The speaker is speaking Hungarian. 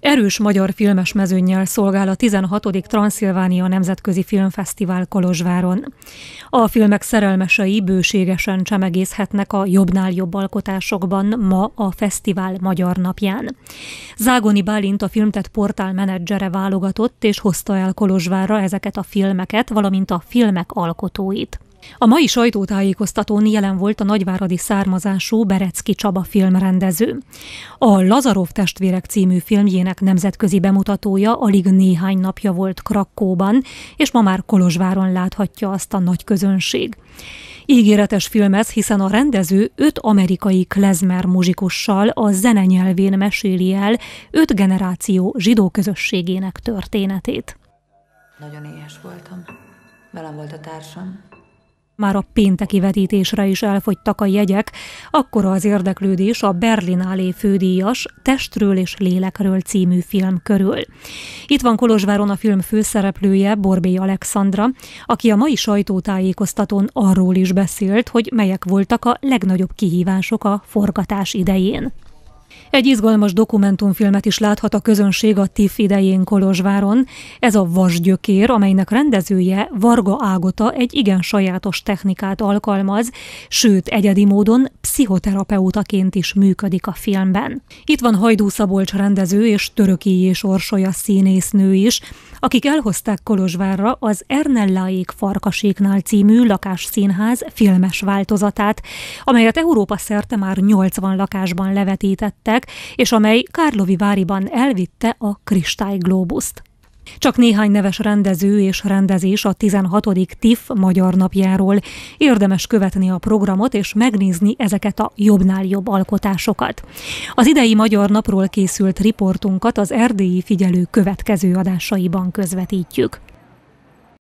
Erős magyar filmes mezőnnyel szolgál a 16. Transzilvánia Nemzetközi Filmfesztivál Kolozsváron. A filmek szerelmesei bőségesen csemegészhetnek a jobbnál jobb alkotásokban ma a fesztivál magyar napján. Zágoni Bálint a filmtett portál menedzsere válogatott és hozta el Kolozsvárra ezeket a filmeket, valamint a filmek alkotóit. A mai sajtótájékoztatón jelen volt a nagyváradi származású Berecki Csaba filmrendező. A Lazarov testvérek című filmjének nemzetközi bemutatója alig néhány napja volt Krakóban, és ma már Kolozsváron láthatja azt a nagy közönség. Ígéretes film ez, hiszen a rendező öt amerikai klezmer muzsikussal a zene nyelvén meséli el öt generáció zsidó közösségének történetét. Nagyon éhes voltam. Velem volt a társam, már a pénteki vetítésre is elfogytak a jegyek, akkor az érdeklődés a állé fődíjas Testről és lélekről című film körül. Itt van Kolozsváron a film főszereplője, Borbély Alexandra, aki a mai sajtótájékoztatón arról is beszélt, hogy melyek voltak a legnagyobb kihívások a forgatás idején. Egy izgalmas dokumentumfilmet is láthat a közönség a TIFF idején Kolozsváron. Ez a Vasgyökér, amelynek rendezője Varga Ágota egy igen sajátos technikát alkalmaz, sőt egyedi módon pszichoterapeutaként is működik a filmben. Itt van Hajdú Szabolcs rendező és Töröki és Orsolya színésznő is, akik elhozták Kolozsvárra az Ernellaék Farkaséknál című lakásszínház filmes változatát, amelyet Európa szerte már 80 lakásban levetített lettek, és amely Kárlovi váriban elvitte a kristályglóbuszt. Csak néhány neves rendező és rendezés a 16. TIFF magyar napjáról. Érdemes követni a programot és megnézni ezeket a jobbnál jobb alkotásokat. Az idei magyar napról készült riportunkat az erdélyi figyelő következő adásaiban közvetítjük.